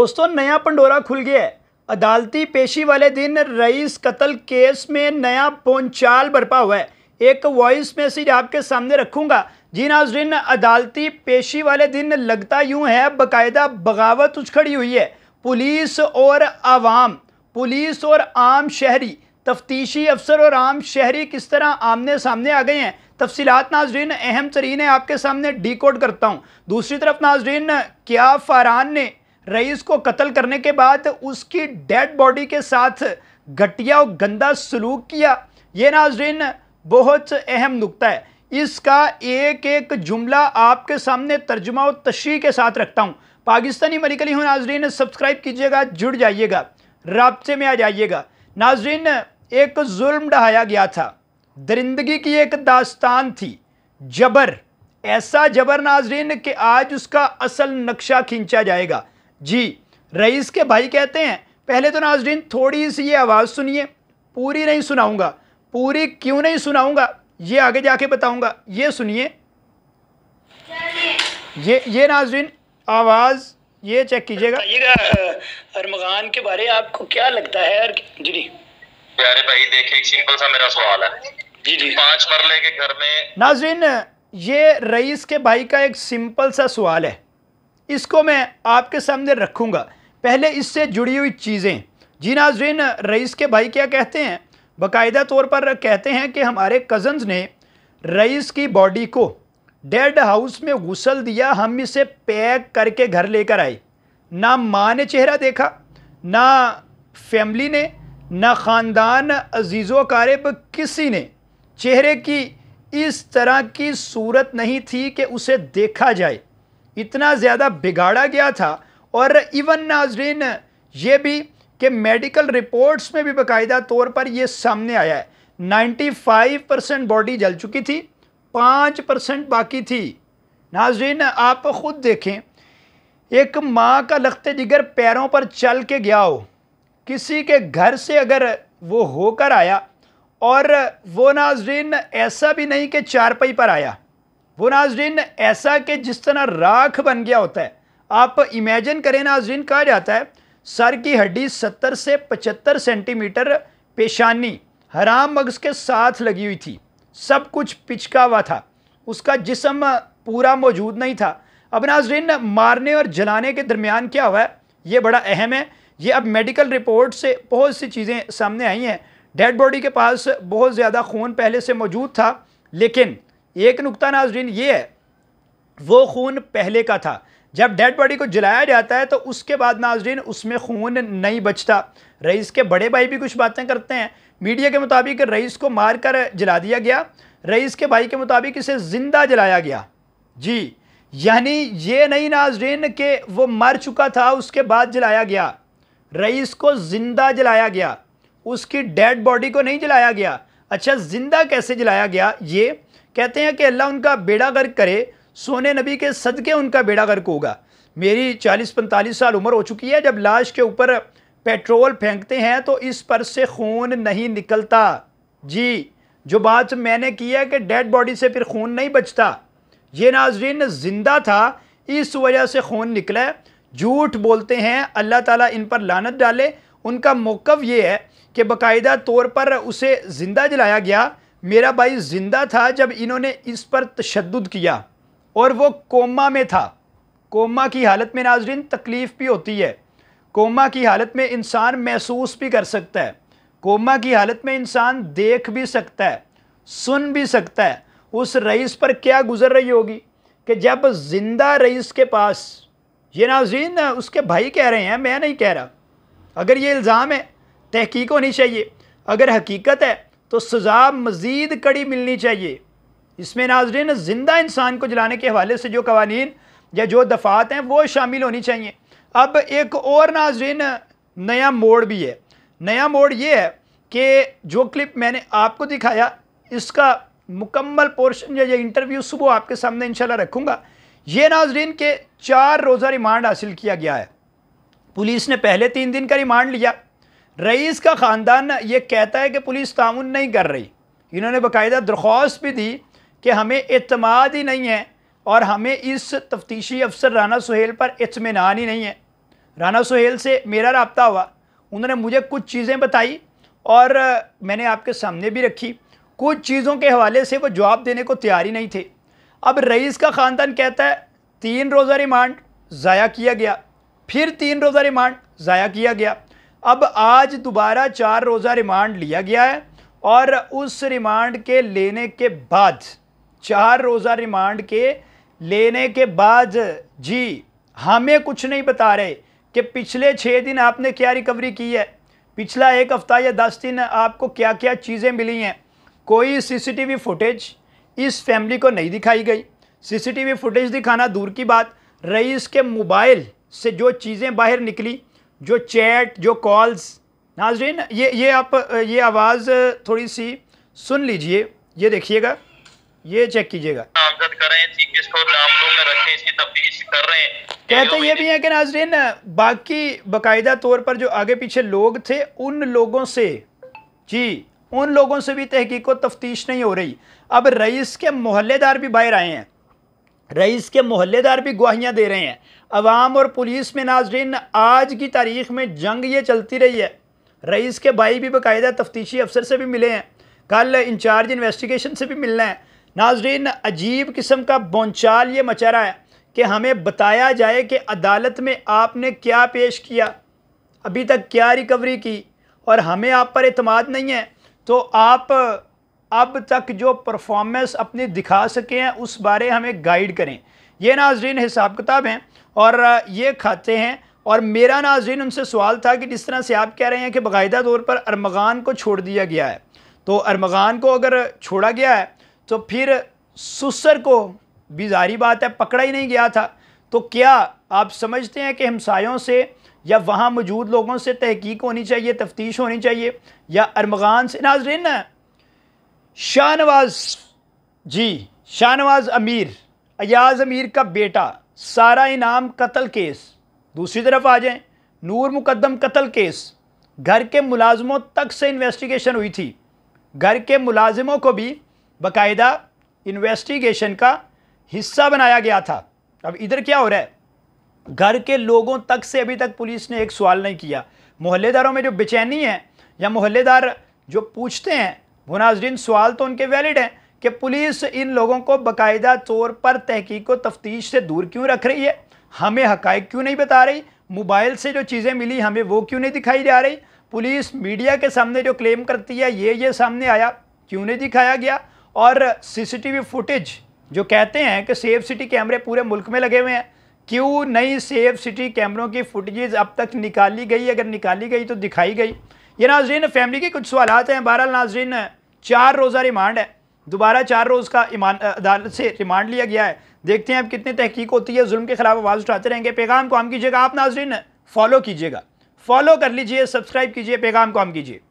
दोस्तों नया पंडोरा खुल गया है अदालती पेशी वाले दिन रईस कत्ल केस में नया पोंचाल बरपा हुआ है एक वॉइस मैसेज आपके सामने रखूंगा जी नाजरीन अदालती पेशी वाले दिन लगता यूं है बकायदा बगावत उछ खड़ी हुई है पुलिस और आवाम पुलिस और आम शहरी तफ्तीशी अफसर और आम शहरी किस तरह आमने सामने आ गए हैं तफसीत नाजरीन अहम तरीन है आपके सामने डी कोड करता हूँ दूसरी तरफ नाजरीन क्या फारान ने रईस को कत्ल करने के बाद उसकी डेड बॉडी के साथ घटिया और गंदा सलूक किया ये नाजरीन बहुत अहम नुकता है इसका एक एक जुमला आपके सामने तर्जुमा और तशरी के साथ रखता हूँ पाकिस्तानी मरीकली हूँ नाजरीन सब्सक्राइब कीजिएगा जुड़ जाइएगा रबसे में आ जाइएगा नाजरीन एक जुल्म ढहाया गया था दरिंदगी की एक दास्तान थी जबर ऐसा जबर नाजरीन कि आज उसका असल नक्शा खींचा जाएगा जी रईस के भाई कहते हैं पहले तो नाजरीन थोड़ी सी ये आवाज़ सुनिए पूरी नहीं सुनाऊंगा पूरी क्यों नहीं सुनाऊंगा ये आगे जाके बताऊंगा ये सुनिए ये ये नाजरीन आवाज़ ये चेक कीजिएगा अरमगान के बारे आपको क्या लगता है और जी जी प्यारे भाई देखिए सिंपल सा मेरा सवाल है जी जी पांच मरले के घर में नाजरीन ये रईस के भाई का एक सिंपल सा सवाल है इसको मैं आपके सामने रखूँगा पहले इससे जुड़ी हुई चीज़ें जी नाजरीन रईस के भाई क्या कहते हैं बाकायदा तौर पर कहते हैं कि हमारे कज़न्स ने रईस की बॉडी को डेड हाउस में घुसल दिया हम इसे पैक करके घर लेकर आए ना माँ ने चेहरा देखा ना फैमिली ने ना ख़ानदान अजीज़ो कारब किसी ने चेहरे की इस तरह की सूरत नहीं थी कि उसे देखा जाए इतना ज़्यादा बिगाड़ा गया था और इवन नाजरीन ये भी कि मेडिकल रिपोर्ट्स में भी बाकायदा तौर पर यह सामने आया है 95 परसेंट बॉडी जल चुकी थी पाँच परसेंट बाकी थी नाजरीन आप ख़ुद देखें एक माँ का लखते जिगर पैरों पर चल के गया हो किसी के घर से अगर वो होकर आया और वो नाजरीन ऐसा भी नहीं कि चारपाई पर आया वो नाजरीन ऐसा कि जिस तरह राख बन गया होता है आप इमेजिन करें नाजरीन कहा जाता है सर की हड्डी सत्तर से पचहत्तर सेंटीमीटर पेशानी हराम मगज़ के साथ लगी हुई थी सब कुछ पिचका हुआ था उसका जिसम पूरा मौजूद नहीं था अब नाजरीन मारने और जलाने के दरमियान क्या हुआ है ये बड़ा अहम है ये अब मेडिकल रिपोर्ट से बहुत सी चीज़ें सामने आई हैं डेड बॉडी के पास बहुत ज़्यादा खून पहले से मौजूद था लेकिन एक नुकता नाजरीन ये है वो खून पहले का था जब डेड बॉडी को जलाया जाता है तो उसके बाद नाजरीन उसमें खून नहीं बचता रईस के बड़े भाई भी कुछ बातें करते हैं मीडिया के मुताबिक रईस को मार कर जला दिया गया रईस के भाई के मुताबिक इसे ज़िंदा जलाया गया जी यानी ये नहीं नाजरीन के वो मर चुका था उसके बाद जलाया गया रईस को ज़िंदा जलाया गया उसकी डेड बॉडी को नहीं जलाया गया अच्छा ज़िंदा कैसे जलाया गया ये कहते हैं कि अल्लाह उनका बेड़ा गर्क करे सोने नबी के सदक़े उनका बेड़ा गर्क होगा मेरी चालीस पैंतालीस साल उम्र हो चुकी है जब लाश के ऊपर पेट्रोल फेंकते हैं तो इस पर से खून नहीं निकलता जी जो बात मैंने की है कि डेड बॉडी से फिर खून नहीं बचता ये नाजरीन ज़िंदा था इस वजह से खून निकला झूठ बोलते हैं अल्लाह ताला इन पर लानत डाले उनका मौक़ ये है कि बाकायदा तौर पर उसे ज़िंदा जलाया गया मेरा भाई ज़िंदा था जब इन्होंने इस पर तशद किया और वो कोमा में था कोमा की हालत में नाजरीन तकलीफ़ भी होती है कोमा की हालत में इंसान महसूस भी कर सकता है कोमा की हालत में इंसान देख भी सकता है सुन भी सकता है उस रईस पर क्या गुज़र रही होगी कि जब ज़िंदा रईस के पास ये नाजीन उसके भाई कह रहे हैं मैं नहीं कह रहा अगर ये इल्ज़ाम है तहकीक होनी चाहिए अगर हकीकत है तो सज़ा मज़ीद कड़ी मिलनी चाहिए इसमें नाजरीन ज़िंदा इंसान को जलाने के हवाले से जो कवानीन या जो दफ़ात हैं वो शामिल होनी चाहिए अब एक और नाजरीन नया मोड़ भी है नया मोड़ ये है कि जो क्लिप मैंने आपको दिखाया इसका मुकम्मल पोर्शन या ये इंटरव्यू सुबह आपके सामने इंशाल्लाह रखूँगा ये नाजरीन के चार रोज़ा रिमांड हासिल किया गया है पुलिस ने पहले तीन दिन का रिमांड लिया रईस का ख़ानदान ये कहता है कि पुलिस ताउन नहीं कर रही इन्होंने बाकायदा दरख्वास्त भी दी कि हमें अतमाद ही नहीं है और हमें इस तफ्तीशी अफसर राना सुहेल पर इतमान ही नहीं है राना सुहेल से मेरा रबता हुआ उन्होंने मुझे कुछ चीज़ें बताई और मैंने आपके सामने भी रखी कुछ चीज़ों के हवाले से वो जवाब देने को तैयार ही नहीं थे अब रईस का ख़ानदान कहता है तीन रोज़ा रिमांड ज़ाया किया गया फिर तीन रोज़ा रिमांड ज़ाया किया गया अब आज दोबारा चार रोज़ा रिमांड लिया गया है और उस रिमांड के लेने के बाद चार रोज़ा रिमांड के लेने के बाद जी हमें कुछ नहीं बता रहे कि पिछले छः दिन आपने क्या रिकवरी की है पिछला एक हफ़्ता या दस दिन आपको क्या क्या चीज़ें मिली हैं कोई सीसीटीवी फुटेज इस फैमिली को नहीं दिखाई गई सीसीटीवी फुटेज दिखाना दूर की बात रईस के मोबाइल से जो चीज़ें बाहर निकली जो चैट जो कॉल्स नाजरीन ये ये आप ये आवाज़ थोड़ी सी सुन लीजिए ये देखिएगा ये चेक कीजिएगा कहते ये भी हैं कि नाजरीन बाकी बाकायदा तौर पर जो आगे पीछे लोग थे उन लोगों से जी उन लोगों से भी तहकीक व तफ्तीश नहीं हो रही अब रईस के मोहल्लेदार भी बाहर आए हैं रईस के मोहल्लेदार भी गवाहियाँ दे रहे हैं अवाम और पुलिस में नाजरीन आज की तारीख में जंग ये चलती रही है रईस के भाई भी बाकायदा तफ्तीशी अफसर से भी मिले हैं कल इंचार्ज इन्वेस्टिगेशन से भी मिलना है नाजरीन अजीब किस्म का बोनचाल ये मचा रहा है कि हमें बताया जाए कि अदालत में आपने क्या पेश किया अभी तक क्या रिकवरी की और हमें आप पर अतमाद नहीं है तो आप अब तक जो परफॉर्मेंस अपनी दिखा सके हैं उस बारे हमें गाइड करें ये नाजरीन हिसाब किताब हैं और ये खाते हैं और मेरा नाजरीन उनसे सवाल था कि जिस तरह से आप कह रहे हैं कि बाकायदा तौर पर अरमगान को छोड़ दिया गया है तो अरमगान को अगर छोड़ा गया है तो फिर सुसर को भी जारी बात है पकड़ा ही नहीं गया था तो क्या आप समझते हैं कि हमसायों से या वहाँ मौजूद लोगों से तहकीक होनी चाहिए तफ्तीश होनी चाहिए या अरमगान से नाजरीन शाहनवाज जी शाहनवाज अमीर अयाज अमीर का बेटा सारा इनाम कत्ल केस दूसरी तरफ आ जाएं नूर मुकदम कत्ल केस घर के मुलाजमों तक से इन्वेस्टिगेशन हुई थी घर के मुलाजिमों को भी बाकायदा इन्वेस्टिगेशन का हिस्सा बनाया गया था अब इधर क्या हो रहा है घर के लोगों तक से अभी तक पुलिस ने एक सवाल नहीं किया मोहल्लेदारों में जो बेचैनी है या मोहल्लेदार जो पूछते हैं वो नाजरीन सवाल तो उनके वैलिड हैं कि पुलिस इन लोगों को बाकायदा तौर पर तहकीक व तफ्तीश से दूर क्यों रख रही है हमें हकायक क्यों नहीं बता रही मोबाइल से जो चीज़ें मिली हमें वो क्यों नहीं दिखाई जा रही पुलिस मीडिया के सामने जो क्लेम करती है ये ये सामने आया क्यों नहीं दिखाया गया और सीसीटीवी फुटेज जो कहते हैं कि सेफ सिटी कैमरे पूरे मुल्क में लगे हुए हैं क्यों नई सेफ सिटी कैमरों की फुटेज अब तक निकाली गई अगर निकाली गई तो दिखाई गई ये नाजरीन फैमिली के कुछ सवाल हैं बहरहाल नाजरीन चार रोज़ा रिमांड है दोबारा चार रोज़ का ईमान अदालत से रिमांड लिया गया है देखते हैं अब कितनी तहकीक होती है जुल्म के खिलाफ आवाज़ उठाते रहेंगे पैगाम को आम कीजिएगा आप नाजरीन फॉलो कीजिएगा फॉलो कर लीजिए सब्सक्राइब कीजिए पैगाम को आम कीजिए